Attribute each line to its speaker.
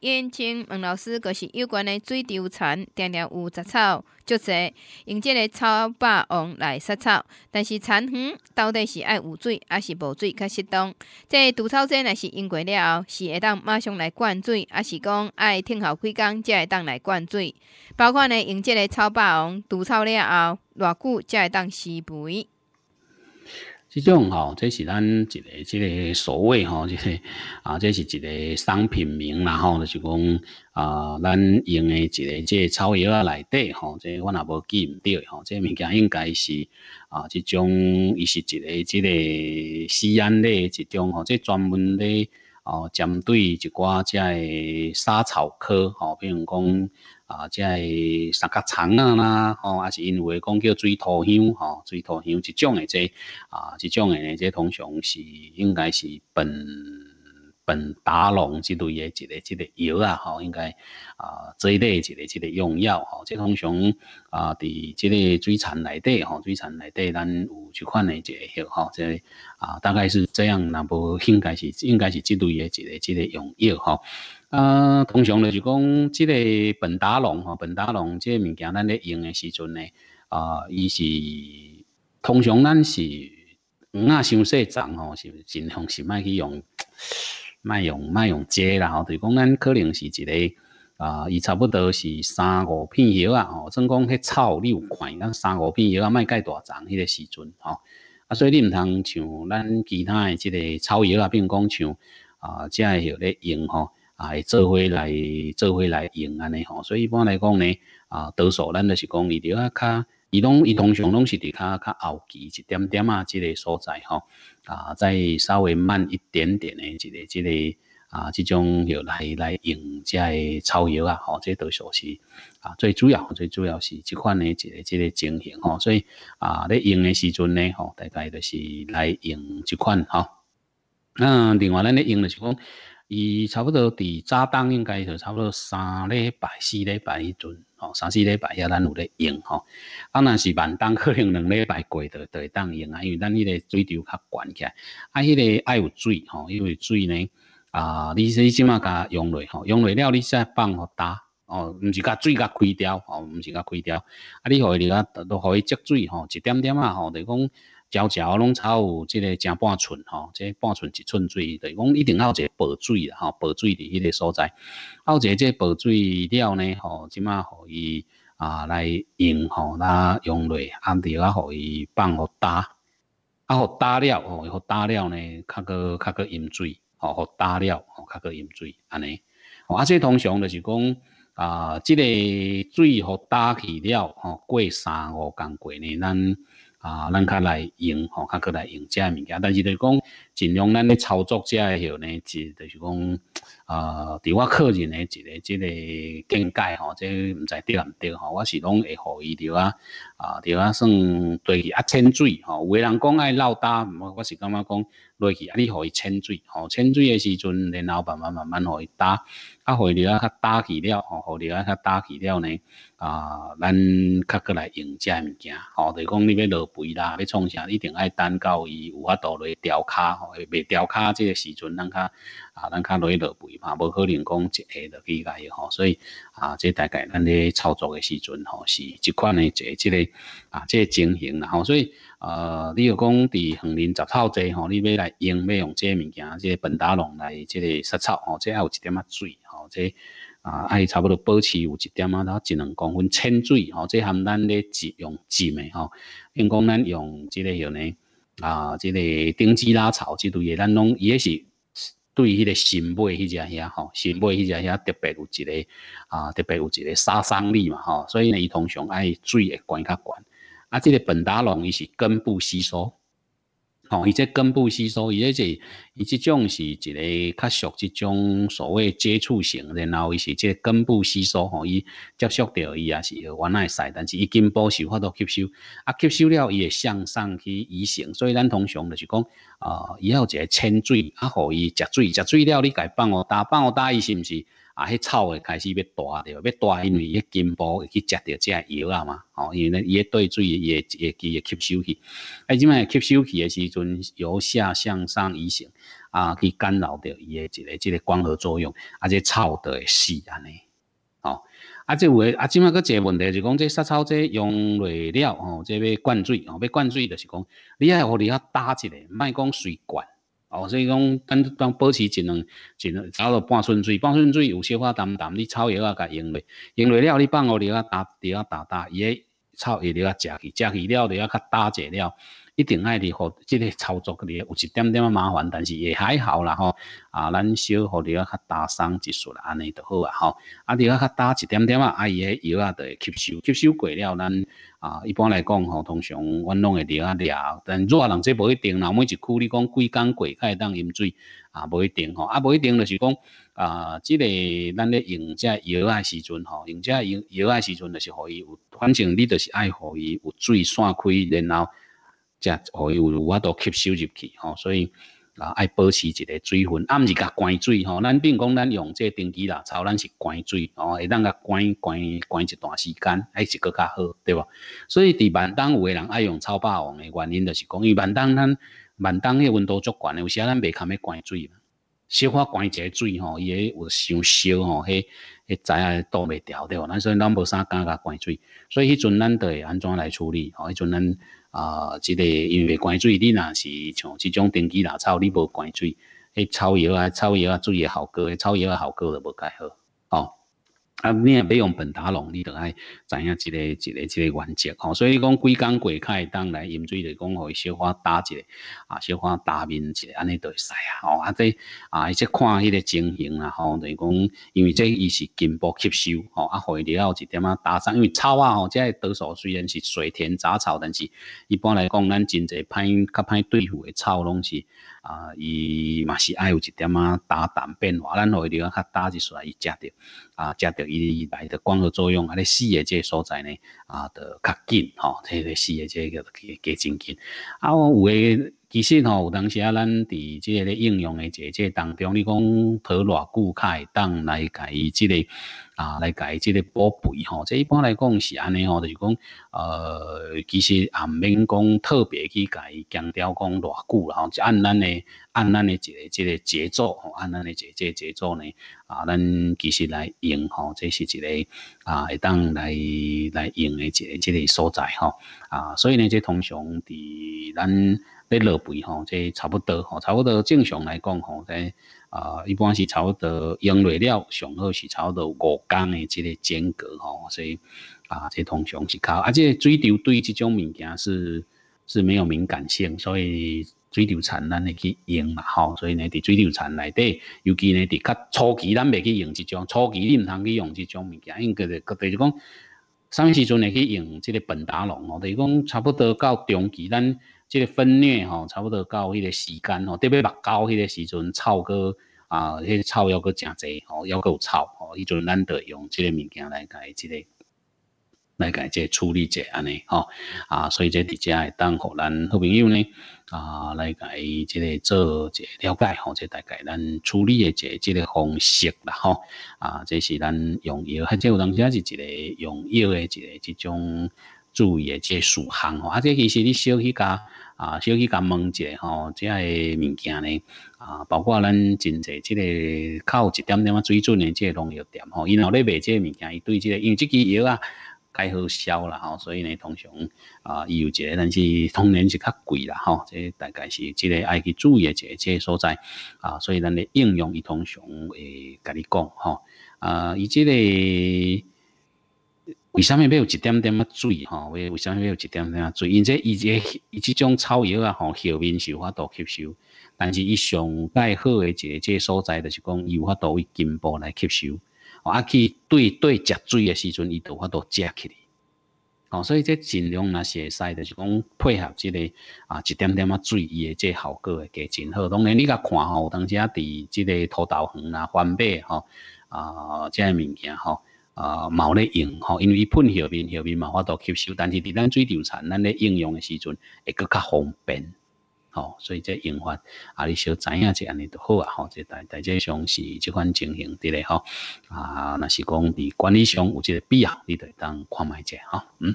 Speaker 1: 因青王老师，阁是有关的水丢田，点点有杂草，足侪用即个草霸王来杀草。但是田园到底是爱有水还是无水较适当？这除草剂若是用过了后，是会当马上来灌水，还是讲爱听候几工才会当来灌水？包括呢用即个草霸王除草了后，偌久才会当施肥？即种吼，这是咱一个，一个所谓吼，这个啊，这是一个商品名，然后就是讲啊，咱用诶一个这草药啊，内底吼，这我若无记毋对吼，这物件应该是啊，即种伊是一个，一个西安类一种吼，这专门咧哦，针对一寡只诶，莎草科吼，比如讲。啊，即系三脚虫啊啦，吼，还是因为讲叫水土香，吼，水土香一种诶，即啊，一种诶，即通常是应该是本本打龙之类诶一个一个药啊，吼，应该啊这一类一个一个用药，吼，即通常啊伫即个水产内底，吼，水产内底咱有即款诶一个药，吼，即啊大概是这样，那无应该是应该是即类诶一个一个用药，吼。啊，通常咧是讲，即个本达龙吼，本达龙即个物件，咱咧用诶时阵呢，啊，伊是通常咱是鱼啊，伤细丛吼，是尽量是卖去用，卖 用卖用多啦吼。就讲咱可能是一个啊，伊差不多是三五片叶啊吼，算讲迄草有看，咱三五片叶啊卖介大丛迄个时阵吼。啊，所以你毋通像咱其他诶即个草叶啊，比如讲像啊，遮诶叶咧用吼。啊，做伙来做伙来用安尼吼，所以一般来讲呢，啊，多数咱就是讲，伊着啊，较伊拢伊通常拢是伫较较后期一点点啊，即个所在吼，啊，再稍微慢一点点诶，即个即个。啊，即种有来来用遮的超油啊，吼，这都属是啊，最主要最主要是即款诶一个这个情形吼，所以啊，咧用诶时阵呢，吼，大概就是来用即款吼。那另外咱咧用的是讲。伊差不多，伫早冬应该就差不多三礼拜、四礼拜迄阵，吼，三四礼拜遐咱有咧用吼。啊，若是万冬可能两礼拜过着就会当用啊，因为咱迄个水流较悬起来，啊，迄个爱有水吼，因为水呢，啊，你说即码甲用落吼，用落了你再放互打，哦，毋是甲水甲开掉，哦，毋是甲开掉，啊，你伊里啊都互伊积水吼，一点点啊吼，得讲。朝朝拢差有即个正半寸吼，即半寸一寸水，是讲一定要一个保水啦吼，保水伫迄个所在，有一个即保水料呢吼，即马互伊啊来用吼，那用落暗地啊，互伊放互打，啊互打了吼，互打了呢，较个较个饮水，好互打了，较个饮水安尼，啊，即通常就是讲啊，即个水互打去了吼，过三五工过呢，咱。啊，咱较来用吼，较过来用遮物件，但是就讲尽量咱咧操作遮诶许呢，就就是讲啊，伫我客人诶一个即个见解吼，即毋知对毋对吼，我是拢会互伊着啊啊，着啊，算对伊啊，清水吼，有诶人讲爱捞打，我我是感觉讲落去啊，你互伊清水吼，清水诶时阵，然老慢慢慢慢互伊打啊，互伊着啊，较打去了吼，互着啊，较打去了呢。啊，咱较过来用遮物件，吼，就是讲你要落肥啦，要创啥，一定爱等到伊有度落去雕卡，吼，未雕卡，即个时阵咱较，啊，咱较落去落肥嘛，无可能讲一下落甲来，吼，所以啊，这大概咱咧操作诶时阵，吼，是即款诶，一个，即个啊，即、个情形啦，吼，所以呃，你要讲伫恒林杂草侪，吼，你要来用，要用遮物件，即个本达龙来，即个杀草，吼，即也有一点啊水，吼，即。啊，爱差不多保持有一点啊，然后一两公分浅水，吼，这含咱咧植用植诶吼，因讲咱用即个样呢，啊，这个丁基拉草之类，诶，咱拢伊也是对迄个新买迄只遐吼，新买迄只遐特别有一个啊，特别有一个杀伤力嘛，吼，所以呢，伊通常爱水会关较悬，啊，这个苯达龙伊是根部吸收。哦，伊即根部吸收，伊这是伊即种是一个较熟即种所谓接触型，然后伊是即根部吸收，吼，伊接触着伊也是有原来使，但是伊根部有法度吸收，啊，吸收了伊会向上去移行，所以咱通常就是讲，啊，伊后一个清水，啊，互伊食水，食水了你该放哦，大放哦大，伊是毋是？啊，迄草会开始要大着，要大因为伊根部会去食着遮油啊嘛，吼，因为咧伊诶对水也伊去吸收去。啊，即卖吸收去诶时阵，由下向上移行，啊，去干扰着伊诶一个即个光合作用，啊，这草就会死安尼。哦，啊，即诶，啊，即卖搁一个问题就讲，即杀草这用落了吼，即要灌水哦，要灌水就是讲，你爱互你较搭一个，卖讲水管。哦，所以讲，咱咱保持一两、一两，走落半寸水，半寸水有小可淡淡，你草药啊，甲用落，用落了，你放互里啊打里啊打打，伊个草也里啊食去，食去了里啊较大些了。一定爱你，互即个操作个咧，有一点点麻烦，但是也还好啦吼。啊，咱小互你啊，较打散一束啦，安尼著好啊吼。啊，你啊较打一点点啊，啊伊个药啊，著会吸收，吸收过了，咱啊一般来讲吼，通常阮拢会聊啊聊。但热人这无一定，啦。每一区你讲几工过可会当饮水啊，无一定吼，啊无一定著是讲啊，即个咱咧用遮药啊时阵吼，用遮药药啊时阵，就是互伊有，反正你就是爱互伊有水散开，然后。即互伊有我都吸收入去吼，所以啊爱保持一个水分，啊，毋是甲关水吼。咱并讲咱用这电机啦，超咱是关水吼，会当甲关关关一段时间，爱是过较好，对无？所以伫万丹有诶人爱用超霸王诶原因，就是讲伊万丹咱万丹迄温度足悬诶，有时咱未堪要关水小可关一下水吼，伊个有烧烧吼，迄迄啊倒未调对咱所以咱无啥敢甲关水，所以迄阵咱会安怎来处理？吼，迄阵咱。啊，即个因为灌水，你若是像即种田基啊，草你无灌水，迄草药啊，草药啊，水诶效果，迄草药诶效果就无介好，哦，你也要用笨打龙，你著爱知影一个一个一个原则吼，所以讲规工过开当来饮水的讲互伊小可打一个啊，小可打面一个，安尼著会使啊。吼，啊这啊伊些看迄个情形啦吼，著是讲因为这伊是根部吸收吼啊互伊了后一点啊打上，因为草啊吼，即个多数虽然是水田杂草，但是一般来讲咱真济歹较歹对付的草拢是啊，伊嘛是爱有一点啊打淡变化，咱互肥料较打一出来伊食着啊食着伊。以来的光的作用，啊，你死的这所在呢，啊，就较紧吼，这个死的这个就加加真紧，啊，有诶。其实吼，有当时啊，咱伫即个咧应用诶，这个当中，你讲跑偌久可会当来改伊这个啊，来改伊这个宝贝吼。这一般来讲是安尼吼，就是讲呃，其实也毋免讲特别去改强调讲偌久啦，就按咱诶，按咱诶一个这个节奏吼，按咱诶一个这个节奏呢啊，咱其实来用吼，这是一个啊，会当来来用诶一个即个所在吼啊。所以呢，即通常伫咱。咧落肥吼，即差不多吼，差不多正常来讲吼，即啊一般是差不多用落了，上好是差不多五天诶，即个间隔吼，所以啊，这通常是靠。啊，且水稻对即种物件是是没有敏感性，所以水稻田咱会去用嘛吼。所以呢，伫水稻田内底，尤其呢伫较初期咱未去用即种，初期你毋通去用即种物件，因个着个就是讲，啥物时阵会去用即个本打龙吼，就是讲差不多到中期咱。即个分裂吼，差不多到迄个时间吼，特别目到迄个时阵，草个啊，迄草又个真侪吼，又有草吼，伊阵咱得用即个物件来伊即个，来伊即处理者安尼吼啊，所以即底下会当，互咱好朋友呢啊，来伊即个做一了解吼，即大概咱处理的一个即个方式啦吼啊，这是咱用药，者有当啊是一个用药的一个即种。注意的这事项吼，啊，这其实你小气甲啊，小气甲问者吼，这个物件呢啊，包括咱真侪即个较有一点点仔水准的个农药店吼，因为咧买个物件，伊对这个，因为即支药啊，该好销啦吼，所以呢，通常啊，伊有一个，但是当然是较贵啦吼，这大概是即个爱去注意的即个所在啊，所以咱咧应用伊通常会甲你讲吼啊，以这个。为啥物要有一点点仔水？吼？为为啥物要有一点点仔水？因这、伊这、伊即种草药啊，吼，下面是法度吸收，但是伊上盖好诶，一个即个所在，就是讲伊有法度为根部来吸收，啊，去对对食水诶时阵，伊有法度食起哩。哦，所以这尽量是会使，就是讲配合即个啊，一点点仔水，伊诶即效果会加真好。当然，你甲看吼，当时啊，伫即个土豆园啊、番麦吼啊，即个物件吼。啊，冇咧用吼，因为伊喷下面下面嘛，我多吸收，但是伫咱水貂产，咱咧应用诶时阵，会更较方便吼，所以这用法啊，你小知影这安尼就好啊，吼，这大大致上是即款情形伫咧吼，啊，若是讲伫管理上有即个必要，你得当看卖者吼。嗯。